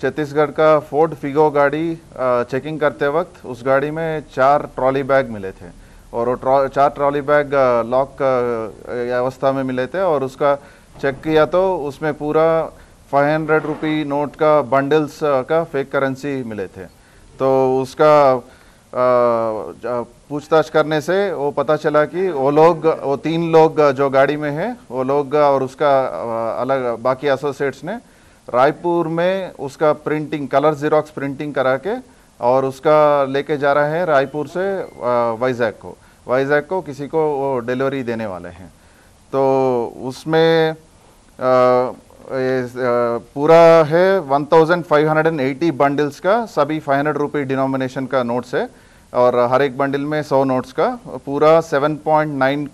छत्तीसगढ़ का Ford Figo गाड़ी checking करते वक्त उस गाड़ी में चार ट्रॉली बैग मिले थे और वो ट्रॉ चार ट्रॉली बैग लॉक अवस्था में मिले थे और उसका चेक किया तो उसमें पूरा फाइव हंड्रेड रुपी नोट का बंडल्स का फेक करेंसी मिले थे तो उसका पूछताछ करने से वो पता चला कि वो लोग वो तीन लोग जो गाड़ी में हैं वो लोग और उसका अलग बाकी एसोसिएट्स ने रायपुर में उसका प्रिंटिंग कलर ज़ीरोक्स प्रिंटिंग करा के और उसका लेके जा रहा है रायपुर से वाइजैक को वाइजैक को किसी को वो डिलीवरी देने वाले हैं तो उसमें आ, पूरा है 1580 बंडल्स का सभी 500 हंड्रेड रुपी डिनोमिनेशन का नोट्स है और हर एक बंडल में 100 नोट्स का पूरा 7.9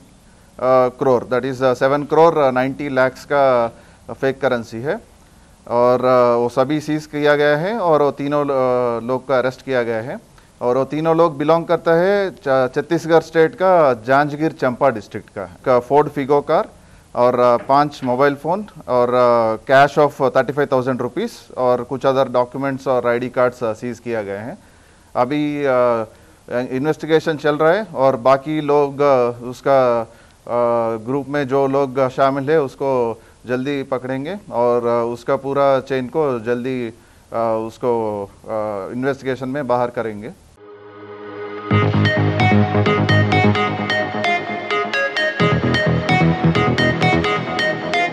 करोड़ दैट इज़ 7 करोड़ 90 लैक्स का फेक करेंसी है और वो सभी सीज किया गया है और वो तीनों लोग का अरेस्ट किया गया है और वो तीनों लोग बिलोंग करता है छत्तीसगढ़ स्टेट का जांजगीर चंपा डिस्ट्रिक्ट का, का फोर्ड फिगो कार और पांच मोबाइल फ़ोन और cash of thirty five thousand rupees और कुछ अदर डॉक्यूमेंट्स और आईडी कार्ड्स सीज किया गया है अभी इन्वेस्टिगेशन चल रहा है और बाकी लोग उसका ग्रुप में जो लोग शामिल है उसको जल्दी पकड़ेंगे और उसका पूरा चेन को जल्दी उसको इन्वेस्टिगेशन में बाहर करेंगे